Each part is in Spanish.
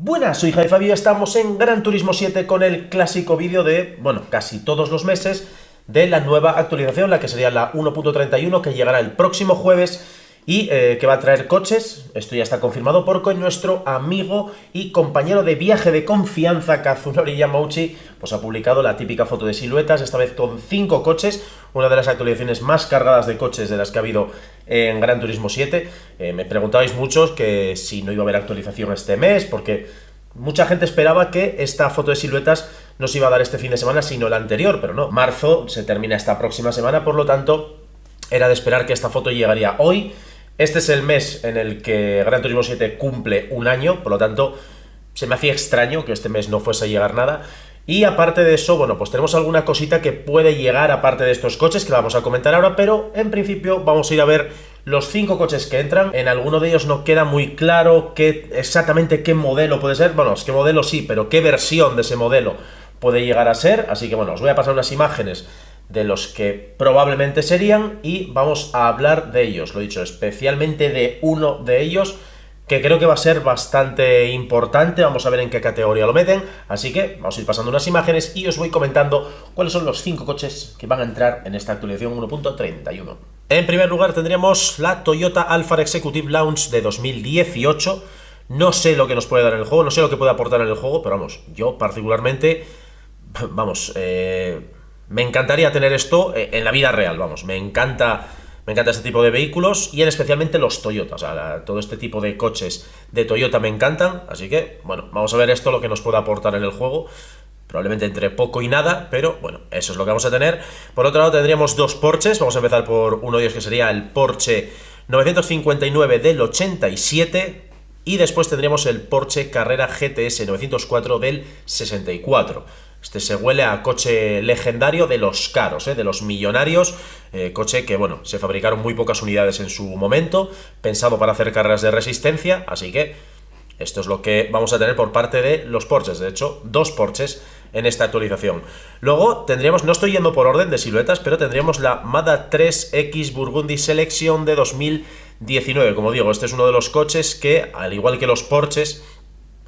Buenas, soy Jaime Fabio, estamos en Gran Turismo 7 con el clásico vídeo de, bueno, casi todos los meses, de la nueva actualización, la que sería la 1.31, que llegará el próximo jueves y eh, que va a traer coches, esto ya está confirmado, porque nuestro amigo y compañero de viaje de confianza, Kazunori Yamauchi, pues ha publicado la típica foto de siluetas, esta vez con cinco coches, una de las actualizaciones más cargadas de coches de las que ha habido en Gran Turismo 7. Eh, me preguntabais muchos que si no iba a haber actualización este mes, porque mucha gente esperaba que esta foto de siluetas no se iba a dar este fin de semana, sino la anterior, pero no. Marzo se termina esta próxima semana, por lo tanto, era de esperar que esta foto llegaría hoy este es el mes en el que Gran Turismo 7 cumple un año, por lo tanto, se me hacía extraño que este mes no fuese a llegar nada. Y aparte de eso, bueno, pues tenemos alguna cosita que puede llegar aparte de estos coches que vamos a comentar ahora, pero en principio vamos a ir a ver los cinco coches que entran. En alguno de ellos no queda muy claro qué, exactamente qué modelo puede ser. Bueno, es que modelo sí, pero qué versión de ese modelo puede llegar a ser. Así que bueno, os voy a pasar unas imágenes de los que probablemente serían y vamos a hablar de ellos, lo he dicho, especialmente de uno de ellos que creo que va a ser bastante importante, vamos a ver en qué categoría lo meten, así que vamos a ir pasando unas imágenes y os voy comentando cuáles son los cinco coches que van a entrar en esta actualización 1.31. En primer lugar tendríamos la Toyota Alfa Executive Lounge de 2018, no sé lo que nos puede dar el juego, no sé lo que puede aportar en el juego, pero vamos, yo particularmente, vamos, eh me encantaría tener esto eh, en la vida real, vamos, me encanta... Me encanta este tipo de vehículos y en especialmente los Toyota. O sea, todo este tipo de coches de Toyota me encantan. Así que, bueno, vamos a ver esto lo que nos pueda aportar en el juego. Probablemente entre poco y nada, pero bueno, eso es lo que vamos a tener. Por otro lado, tendríamos dos Porches. Vamos a empezar por uno de ellos que sería el Porsche 959 del 87. Y después tendríamos el Porsche Carrera GTS 904 del 64. Este se huele a coche legendario de los caros, ¿eh? de los millonarios. Eh, coche que, bueno, se fabricaron muy pocas unidades en su momento, pensado para hacer carreras de resistencia, así que esto es lo que vamos a tener por parte de los Porsches. De hecho, dos Porsches en esta actualización. Luego tendríamos, no estoy yendo por orden de siluetas, pero tendríamos la Mada 3X Burgundy Selection de 2019. Como digo, este es uno de los coches que, al igual que los Porsches,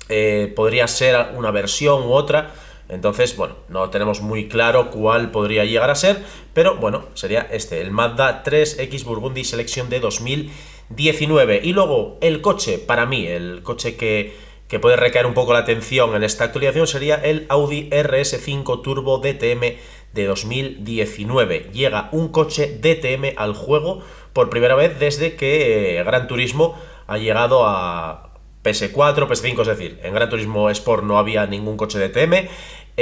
eh, podría ser una versión u otra entonces, bueno, no tenemos muy claro cuál podría llegar a ser, pero bueno, sería este, el Mazda 3X Burgundy Selección de 2019. Y luego, el coche, para mí, el coche que, que puede recaer un poco la atención en esta actualización sería el Audi RS5 Turbo DTM de 2019. Llega un coche DTM al juego por primera vez desde que eh, Gran Turismo ha llegado a PS4, PS5, es decir, en Gran Turismo Sport no había ningún coche DTM,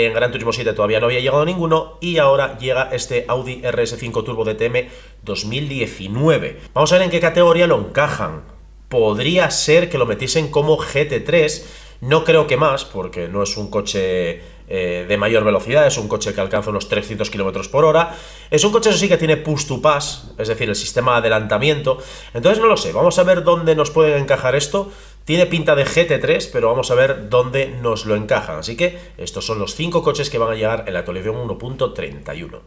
en Gran Turismo 7 todavía no había llegado ninguno y ahora llega este Audi RS5 Turbo de DTM 2019. Vamos a ver en qué categoría lo encajan. Podría ser que lo metiesen como GT3, no creo que más, porque no es un coche eh, de mayor velocidad, es un coche que alcanza unos 300 km por hora. Es un coche, eso sí, que tiene push to pass, es decir, el sistema de adelantamiento. Entonces, no lo sé, vamos a ver dónde nos puede encajar esto. Tiene pinta de GT3, pero vamos a ver dónde nos lo encajan. Así que estos son los 5 coches que van a llegar en la actualización 1.31.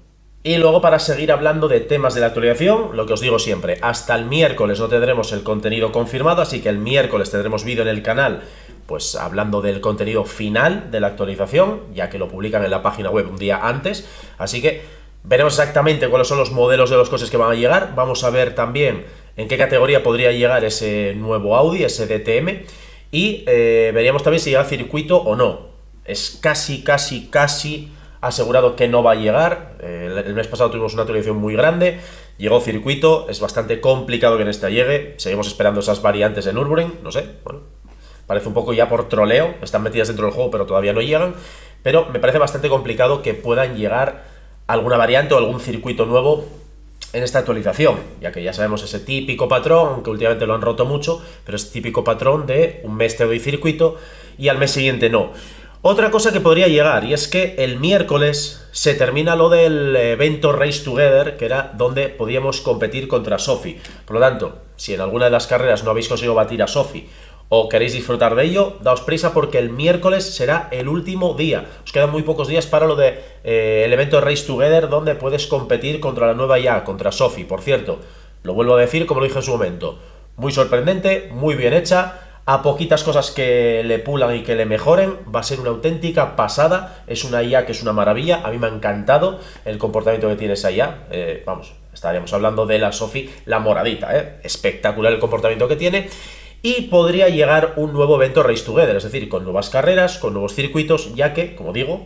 Y luego para seguir hablando de temas de la actualización, lo que os digo siempre, hasta el miércoles no tendremos el contenido confirmado, así que el miércoles tendremos vídeo en el canal, pues hablando del contenido final de la actualización, ya que lo publican en la página web un día antes, así que veremos exactamente cuáles son los modelos de los coches que van a llegar, vamos a ver también en qué categoría podría llegar ese nuevo Audi, ese DTM, y eh, veríamos también si llega al circuito o no. Es casi, casi, casi asegurado que no va a llegar. el mes pasado tuvimos una actualización muy grande, llegó circuito, es bastante complicado que en esta llegue, seguimos esperando esas variantes en Nürburgring, no sé, bueno, parece un poco ya por troleo, están metidas dentro del juego pero todavía no llegan, pero me parece bastante complicado que puedan llegar alguna variante o algún circuito nuevo en esta actualización, ya que ya sabemos ese típico patrón, que últimamente lo han roto mucho, pero es típico patrón de un mes te doy circuito y al mes siguiente no. Otra cosa que podría llegar, y es que el miércoles se termina lo del evento Race Together, que era donde podíamos competir contra Sophie. Por lo tanto, si en alguna de las carreras no habéis conseguido batir a Sofi o queréis disfrutar de ello, daos prisa porque el miércoles será el último día. Os quedan muy pocos días para lo de eh, el evento Race Together, donde puedes competir contra la nueva IA, contra Sophie, por cierto. Lo vuelvo a decir como lo dije en su momento. Muy sorprendente, muy bien hecha. A poquitas cosas que le pulan y que le mejoren, va a ser una auténtica pasada. Es una IA que es una maravilla. A mí me ha encantado el comportamiento que tiene esa IA. Eh, vamos, estaríamos hablando de la Sophie, la moradita, ¿eh? espectacular el comportamiento que tiene y podría llegar un nuevo evento Race Together, es decir, con nuevas carreras, con nuevos circuitos, ya que, como digo,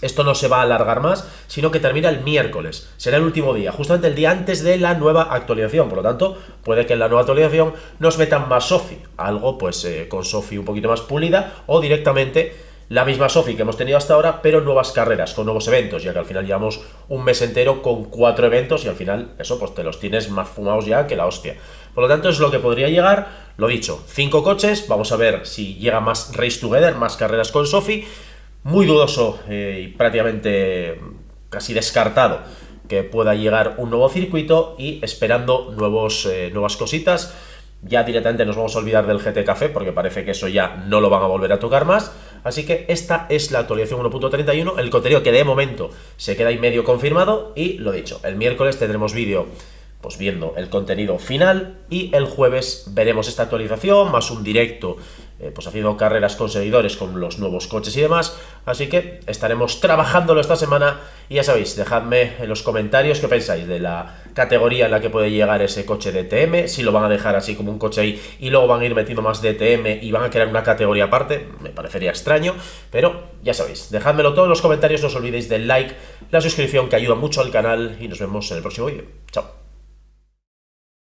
esto no se va a alargar más, sino que termina el miércoles. Será el último día, justamente el día antes de la nueva actualización. Por lo tanto, puede que en la nueva actualización nos metan más Sofi, algo pues eh, con Sofi un poquito más pulida o directamente la misma Sofi que hemos tenido hasta ahora, pero nuevas carreras, con nuevos eventos, ya que al final llevamos un mes entero con cuatro eventos y al final eso pues te los tienes más fumados ya que la hostia. Por lo tanto es lo que podría llegar, lo dicho, cinco coches, vamos a ver si llega más Race Together, más carreras con Sofi, muy dudoso eh, y prácticamente casi descartado que pueda llegar un nuevo circuito y esperando nuevos, eh, nuevas cositas. Ya directamente nos vamos a olvidar del GT Café porque parece que eso ya no lo van a volver a tocar más. Así que esta es la actualización 1.31, el contenido que de momento se queda ahí medio confirmado y lo dicho, el miércoles tendremos vídeo pues viendo el contenido final y el jueves veremos esta actualización más un directo eh, pues haciendo carreras con seguidores con los nuevos coches y demás. Así que estaremos trabajándolo esta semana. Y ya sabéis, dejadme en los comentarios qué pensáis de la categoría en la que puede llegar ese coche de DTM. Si lo van a dejar así como un coche ahí y luego van a ir metiendo más DTM y van a crear una categoría aparte, me parecería extraño. Pero ya sabéis, dejadmelo todo en los comentarios. No os olvidéis del like, la suscripción que ayuda mucho al canal. Y nos vemos en el próximo vídeo.